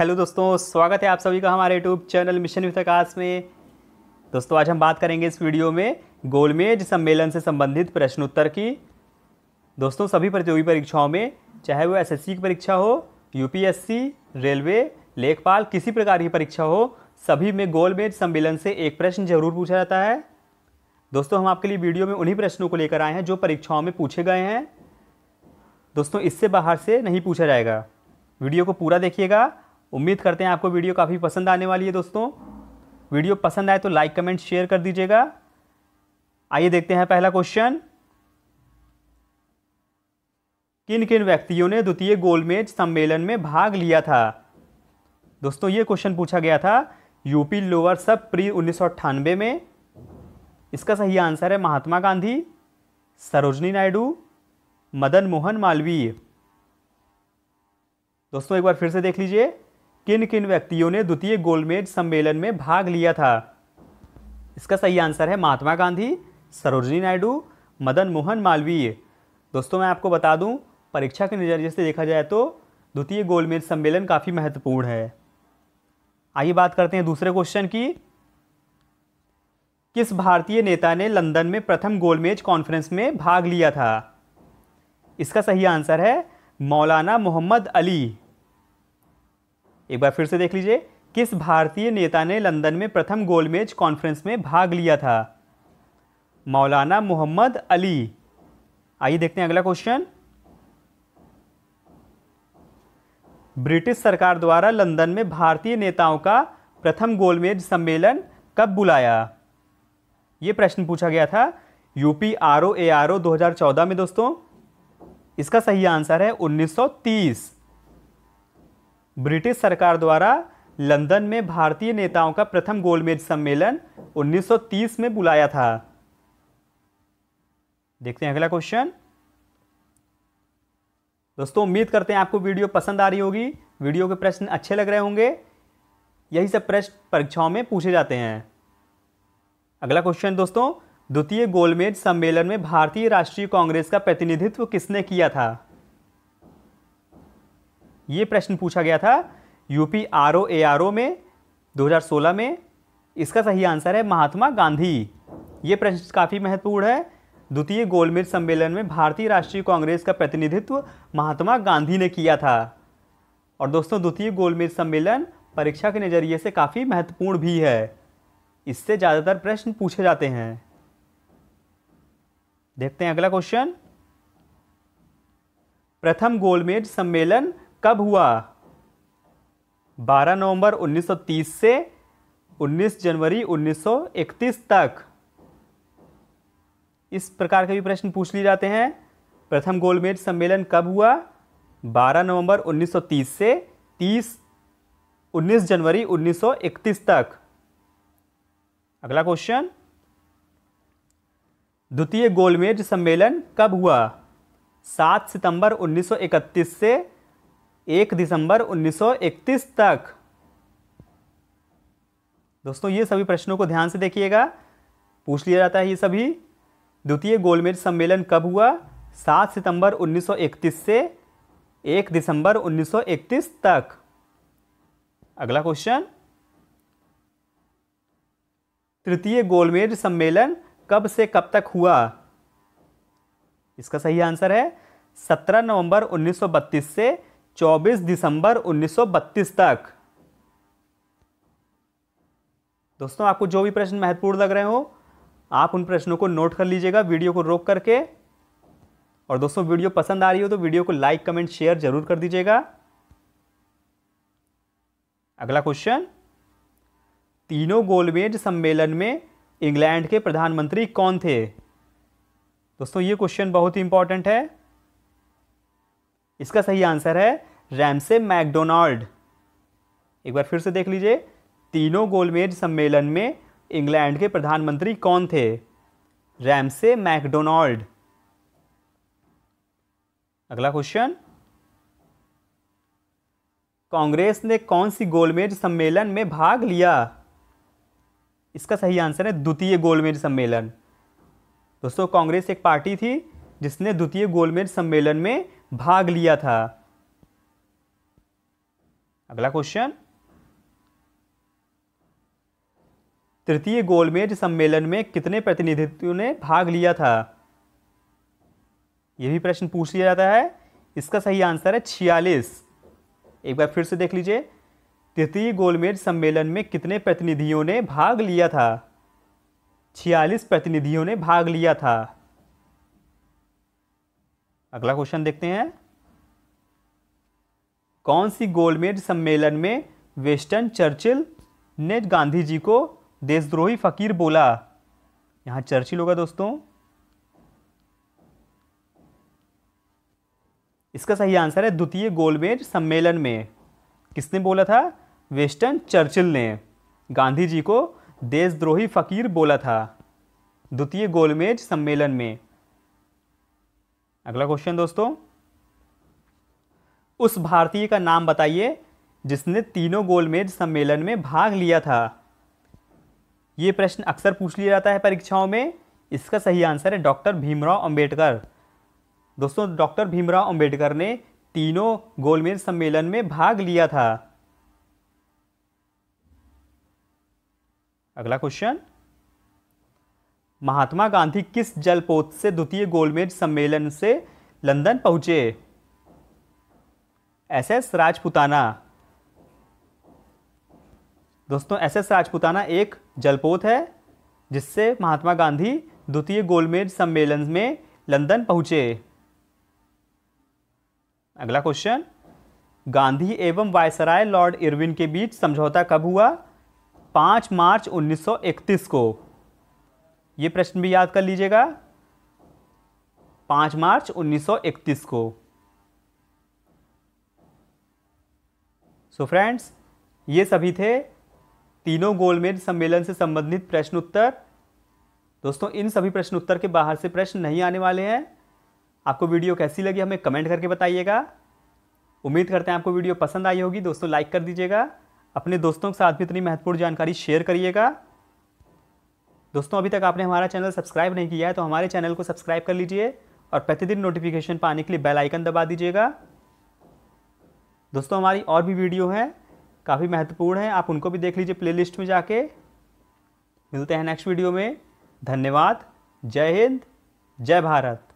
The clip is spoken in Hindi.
हेलो दोस्तों स्वागत है आप सभी का हमारे YouTube channel mission with Aakash में दोस्तों आज हम बात करेंगे इस वीडियो में गोलमेज सम्मेलन से संबंधित प्रश्नोत्तर की दोस्तों सभी प्रतियोगी परीक्षाओं में चाहे वो एसएससी की परीक्षा हो यूपीएससी रेलवे लेखपाल किसी प्रकार की परीक्षा हो सभी में गोलमेज सम्मेलन से एक प्रश्न जरूर पूछा जाता है दोस्तों हम आपके लिए वीडियो में उन्हीं प्रश्नों को लेकर आए हैं जो परीक्षाओं में पूछे गए हैं दोस्तों इससे बाहर से नहीं पूछा जाएगा वीडियो को पूरा देखिएगा उम्मीद करते हैं आपको वीडियो काफ़ी पसंद आने वाली है दोस्तों वीडियो पसंद आए तो लाइक कमेंट शेयर कर दीजिएगा आइए देखते हैं पहला क्वेश्चन किन किन व्यक्तियों ने द्वितीय गोलमेज सम्मेलन में भाग लिया था दोस्तों ये क्वेश्चन पूछा गया था यूपी लोअर सब प्री उन्नीस में इसका सही आंसर है महात्मा गांधी सरोजनी नायडू मदन मोहन मालवीय दोस्तों एक बार फिर से देख लीजिए किन किन व्यक्तियों ने द्वितीय गोलमेज सम्मेलन में भाग लिया था इसका सही आंसर है महात्मा गांधी सरोजनी नायडू मदन मोहन मालवीय दोस्तों मैं आपको बता दूं परीक्षा के नज़रिए से देखा जाए तो द्वितीय गोलमेज सम्मेलन काफ़ी महत्वपूर्ण है आइए बात करते हैं दूसरे क्वेश्चन की किस भारतीय नेता ने लंदन में प्रथम गोलमेज कॉन्फ्रेंस में भाग लिया था इसका सही आंसर है मौलाना मोहम्मद अली एक बार फिर से देख लीजिए किस भारतीय नेता ने लंदन में प्रथम गोलमेज कॉन्फ्रेंस में भाग लिया था मौलाना मोहम्मद अली आइए देखते हैं अगला क्वेश्चन ब्रिटिश सरकार द्वारा लंदन में भारतीय नेताओं का प्रथम गोलमेज सम्मेलन कब बुलाया ये प्रश्न पूछा गया था UP R O A R O में दोस्तों इसका सही आंसर है 1930 ब्रिटिश सरकार द्वारा लंदन में भारतीय नेताओं का प्रथम गोलमेज सम्मेलन 1930 में बुलाया था देखते हैं अगला क्वेश्चन दोस्तों उम्मीद करते हैं आपको वीडियो पसंद आ रही होगी वीडियो के प्रश्न अच्छे लग रहे होंगे यही सब प्रश्न परीक्षाओं में पूछे जाते हैं अगला क्वेश्चन दोस्तों द्वितीय गोलमेज सम्मेलन में भारतीय राष्ट्रीय कांग्रेस का प्रतिनिधित्व किसने किया था ये प्रश्न पूछा गया था UP R O A R O में 2016 में इसका सही आंसर है महात्मा गांधी ये प्रश्न काफ़ी महत्वपूर्ण है द्वितीय गोलमेज सम्मेलन में भारतीय राष्ट्रीय कांग्रेस का प्रतिनिधित्व महात्मा गांधी ने किया था और दोस्तों द्वितीय गोलमेज सम्मेलन परीक्षा के नज़रिए से काफ़ी महत्वपूर्ण भी है इससे ज़्यादातर प्रश्न पूछे जाते हैं देखते हैं अगला क्वेश्चन प्रथम गोलमेज सम्मेलन कब हुआ 12 नवंबर 1930 से 19 जनवरी 1931 तक इस प्रकार के भी प्रश्न पूछ लिए जाते हैं प्रथम गोलमेज सम्मेलन कब हुआ 12 नवंबर 1930 से 30 19 जनवरी 1931 तक अगला क्वेश्चन द्वितीय गोलमेज सम्मेलन कब हुआ 7 सितंबर 1931 से एक दिसंबर 1931 तक दोस्तों ये सभी प्रश्नों को ध्यान से देखिएगा पूछ लिया जाता है ये सभी द्वितीय गोलमेज सम्मेलन कब हुआ 7 सितंबर 1931 से 1 दिसंबर 1931 तक अगला क्वेश्चन तृतीय गोलमेज सम्मेलन कब से कब तक हुआ इसका सही आंसर है 17 नवंबर 1932 से 24 दिसंबर 1932 तक दोस्तों आपको जो भी प्रश्न महत्वपूर्ण लग रहे हो आप उन प्रश्नों को नोट कर लीजिएगा वीडियो को रोक करके और दोस्तों वीडियो पसंद आ रही हो तो वीडियो को लाइक कमेंट शेयर जरूर कर दीजिएगा अगला क्वेश्चन तीनों गोलमेज सम्मेलन में इंग्लैंड के प्रधानमंत्री कौन थे दोस्तों ये क्वेश्चन बहुत ही इंपॉर्टेंट है इसका सही आंसर है रैमसे मैकडोनाल्ड एक बार फिर से देख लीजिए तीनों गोलमेज सम्मेलन में इंग्लैंड के प्रधानमंत्री कौन थे रैमसे मैकडोनाल्ड अगला क्वेश्चन कांग्रेस ने कौन सी गोलमेज सम्मेलन में भाग लिया इसका सही आंसर है द्वितीय गोलमेज सम्मेलन दोस्तों कांग्रेस एक पार्टी थी जिसने द्वितीय गोलमेज सम्मेलन में भाग लिया था अगला क्वेश्चन तृतीय गोलमेज सम्मेलन में कितने प्रतिनिधित्व ने भाग लिया था यह भी प्रश्न पूछ लिया जाता है इसका सही आंसर है छियालीस एक बार फिर से देख लीजिए तृतीय गोलमेज सम्मेलन में कितने प्रतिनिधियों ने भाग लिया था छियालीस प्रतिनिधियों ने भाग लिया था अगला क्वेश्चन देखते हैं कौन सी गोलमेज सम्मेलन में वेस्टर्न चर्चिल ने गांधी जी को देशद्रोही फकीर बोला यहाँ चर्चिल होगा दोस्तों इसका सही आंसर है द्वितीय गोलमेज सम्मेलन में किसने बोला था वेस्टर्न चर्चिल ने गांधी जी को देशद्रोही फकीर बोला था द्वितीय गोलमेज सम्मेलन में अगला क्वेश्चन दोस्तों उस भारतीय का नाम बताइए जिसने तीनों गोलमेज सम्मेलन में भाग लिया था ये प्रश्न अक्सर पूछ लिया जाता है परीक्षाओं में इसका सही आंसर है डॉक्टर भीमराव अंबेडकर दोस्तों डॉक्टर भीमराव अंबेडकर ने तीनों गोलमेज सम्मेलन में भाग लिया था अगला क्वेश्चन महात्मा गांधी किस जलपोत से द्वितीय गोलमेज सम्मेलन से लंदन पहुंचे एस एस राजपुताना दोस्तों एस एस राजपुताना एक जलपोत है जिससे महात्मा गांधी द्वितीय गोलमेज सम्मेलन में लंदन पहुंचे अगला क्वेश्चन गांधी एवं वायसराय लॉर्ड इरविन के बीच समझौता कब हुआ पाँच मार्च 1931 को ये प्रश्न भी याद कर लीजिएगा पाँच मार्च 1931 को सो फ्रेंड्स ये सभी थे तीनों गोलमेज सम्मेलन से संबंधित प्रश्न उत्तर दोस्तों इन सभी प्रश्न उत्तर के बाहर से प्रश्न नहीं आने वाले हैं आपको वीडियो कैसी लगी हमें कमेंट करके बताइएगा उम्मीद करते हैं आपको वीडियो पसंद आई होगी दोस्तों लाइक कर दीजिएगा अपने दोस्तों के साथ भी इतनी महत्वपूर्ण जानकारी शेयर करिएगा दोस्तों अभी तक आपने हमारा चैनल सब्सक्राइब नहीं किया है तो हमारे चैनल को सब्सक्राइब कर लीजिए और प्रतिदिन नोटिफिकेशन पाने के लिए बेल आइकन दबा दीजिएगा दोस्तों हमारी और भी वीडियो हैं काफ़ी महत्वपूर्ण हैं आप उनको भी देख लीजिए प्लेलिस्ट में जाके मिलते हैं नेक्स्ट वीडियो में धन्यवाद जय हिंद जय भारत